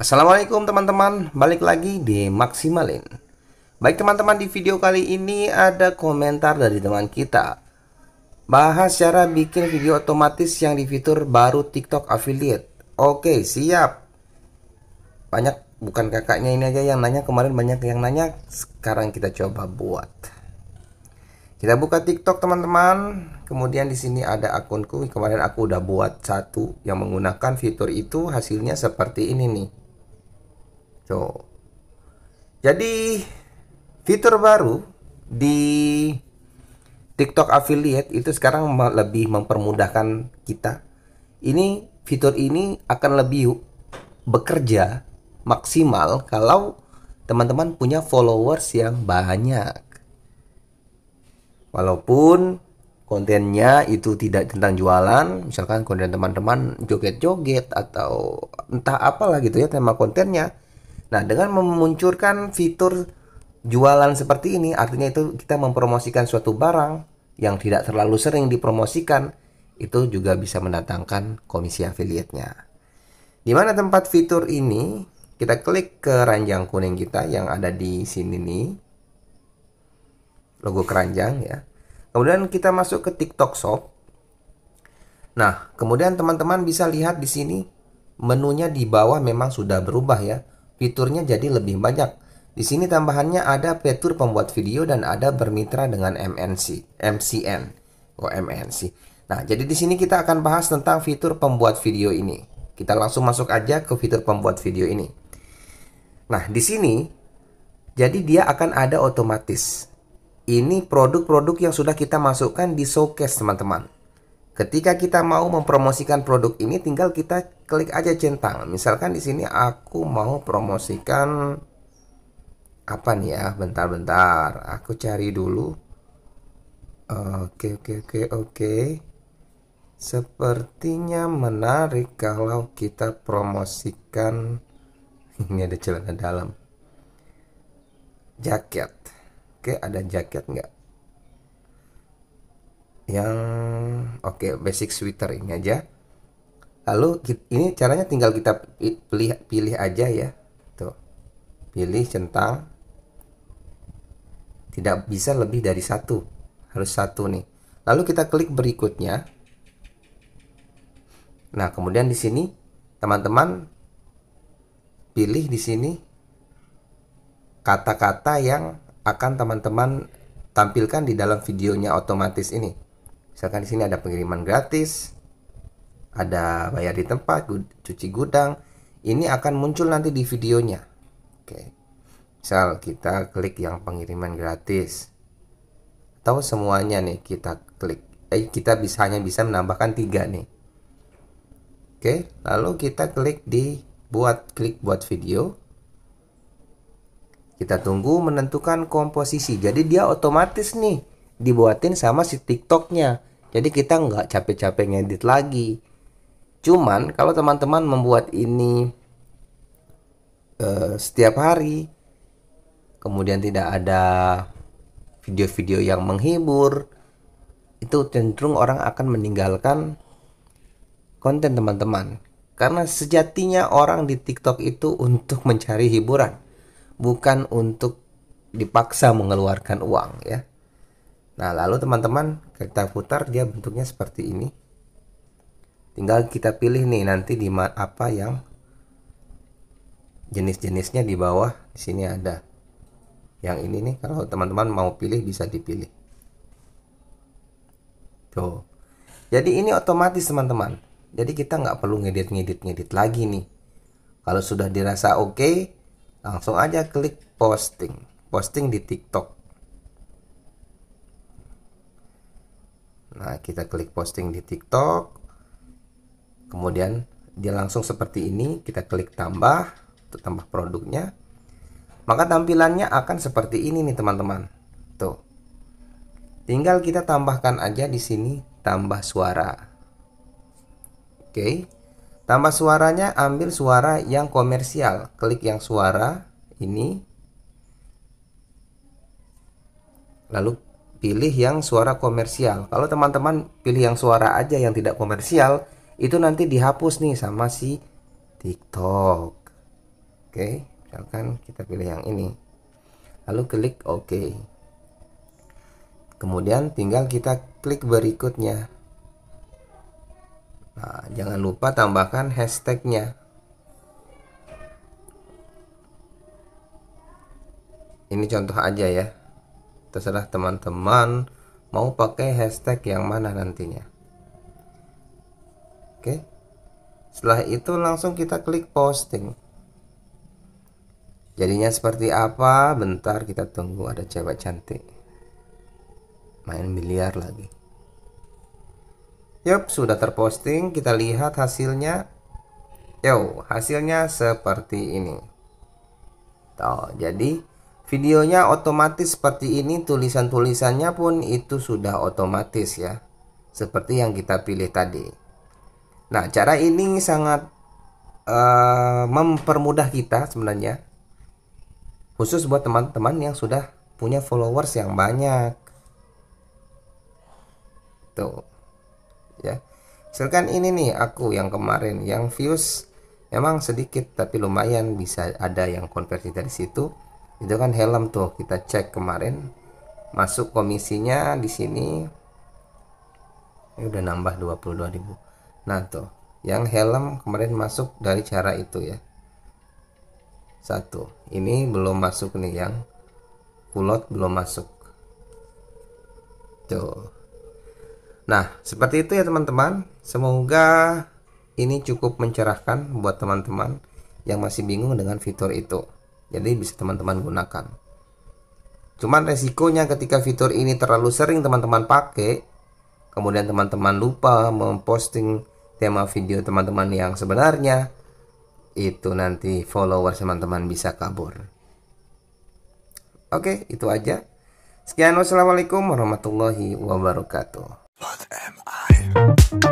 Assalamualaikum teman-teman, balik lagi di Maximalin. Baik teman-teman, di video kali ini ada komentar dari teman kita. Bahas cara bikin video otomatis yang di fitur baru TikTok affiliate. Oke, siap. Banyak bukan kakaknya ini aja yang nanya kemarin banyak yang nanya, sekarang kita coba buat. Kita buka TikTok teman-teman. Kemudian di sini ada akunku. Kemarin aku udah buat satu yang menggunakan fitur itu hasilnya seperti ini nih. So, Jadi fitur baru di TikTok affiliate itu sekarang lebih mempermudahkan kita. Ini fitur ini akan lebih bekerja maksimal kalau teman-teman punya followers yang banyak. Walaupun kontennya itu tidak tentang jualan, misalkan konten teman-teman joget-joget atau entah apalah gitu ya tema kontennya. Nah, dengan memunculkan fitur jualan seperti ini, artinya itu kita mempromosikan suatu barang yang tidak terlalu sering dipromosikan, itu juga bisa mendatangkan komisi affiliate-nya. Di mana tempat fitur ini? Kita klik ke ranjang kuning kita yang ada di sini nih logo keranjang ya. Kemudian kita masuk ke TikTok Shop. Nah, kemudian teman-teman bisa lihat di sini menunya di bawah memang sudah berubah ya. Fiturnya jadi lebih banyak. Di sini tambahannya ada fitur pembuat video dan ada bermitra dengan MNC, MCN, oh MNC. Nah, jadi di sini kita akan bahas tentang fitur pembuat video ini. Kita langsung masuk aja ke fitur pembuat video ini. Nah, di sini jadi dia akan ada otomatis. Ini produk-produk yang sudah kita masukkan di showcase teman-teman. Ketika kita mau mempromosikan produk ini tinggal kita klik aja centang. Misalkan di sini aku mau promosikan apa nih ya? Bentar-bentar, aku cari dulu. Oke, oke, oke, oke. Sepertinya menarik kalau kita promosikan ini ada celana dalam. Jaket. Oke, ada jaket nggak yang oke okay, basic sweater ini aja lalu ini caranya tinggal kita pilih pilih aja ya tuh pilih centang tidak bisa lebih dari satu harus satu nih lalu kita klik berikutnya nah kemudian di sini teman-teman pilih di sini kata-kata yang akan teman-teman tampilkan di dalam videonya otomatis ini. Misalkan di sini ada pengiriman gratis, ada bayar di tempat, cuci gudang. Ini akan muncul nanti di videonya. Oke. Misal kita klik yang pengiriman gratis. Atau semuanya nih kita klik. Eh kita bisa hanya bisa menambahkan tiga nih. Oke, lalu kita klik di buat klik buat video. Kita tunggu menentukan komposisi. Jadi dia otomatis nih dibuatin sama si TikToknya. Jadi kita nggak capek-capek ngedit lagi. Cuman kalau teman-teman membuat ini uh, setiap hari, kemudian tidak ada video-video yang menghibur, itu cenderung orang akan meninggalkan konten teman-teman. Karena sejatinya orang di TikTok itu untuk mencari hiburan bukan untuk dipaksa mengeluarkan uang ya. Nah, lalu teman-teman kita putar dia bentuknya seperti ini. Tinggal kita pilih nih nanti di apa yang jenis-jenisnya di bawah di sini ada. Yang ini nih kalau teman-teman mau pilih bisa dipilih. Tuh. Jadi ini otomatis teman-teman. Jadi kita nggak perlu ngedit-ngedit-ngedit lagi nih. Kalau sudah dirasa oke, okay, langsung aja klik posting posting di TikTok nah kita klik posting di TikTok kemudian dia langsung seperti ini kita klik tambah untuk tambah produknya maka tampilannya akan seperti ini nih teman-teman tuh tinggal kita tambahkan aja di sini tambah suara oke okay. Tambah suaranya ambil suara yang komersial. Klik yang suara ini. Lalu pilih yang suara komersial. Kalau teman-teman pilih yang suara aja yang tidak komersial, itu nanti dihapus nih sama si TikTok. Oke, misalkan kita pilih yang ini. Lalu klik OK. Kemudian tinggal kita klik berikutnya. Nah, jangan lupa tambahkan hashtagnya. Ini contoh aja ya. Terserah teman-teman mau pakai hashtag yang mana nantinya. Oke. Setelah itu langsung kita klik posting. Jadinya seperti apa? Bentar kita tunggu ada cewek cantik. Main miliar lagi. Yup, sudah terposting. Kita lihat hasilnya. Yo, hasilnya seperti ini. Tuh, jadi videonya otomatis seperti ini. Tulisan-tulisannya pun itu sudah otomatis ya. Seperti yang kita pilih tadi. Nah, cara ini sangat uh, mempermudah kita sebenarnya. Khusus buat teman-teman yang sudah punya followers yang banyak. Tuh ya silakan ini nih aku yang kemarin yang views memang sedikit tapi lumayan bisa ada yang konversi dari situ itu kan helm tuh kita cek kemarin masuk komisinya di sini ini udah nambah 22.000 nah tuh yang helm kemarin masuk dari cara itu ya satu ini belum masuk nih yang kulot belum masuk tuh Nah, seperti itu ya teman-teman. Semoga ini cukup mencerahkan buat teman-teman yang masih bingung dengan fitur itu. Jadi bisa teman-teman gunakan. Cuman resikonya ketika fitur ini terlalu sering teman-teman pakai, kemudian teman-teman lupa memposting tema video teman-teman yang sebenarnya, itu nanti follower teman-teman bisa kabur. Oke, itu aja. Sekian wassalamualaikum warahmatullahi wabarakatuh. Bye.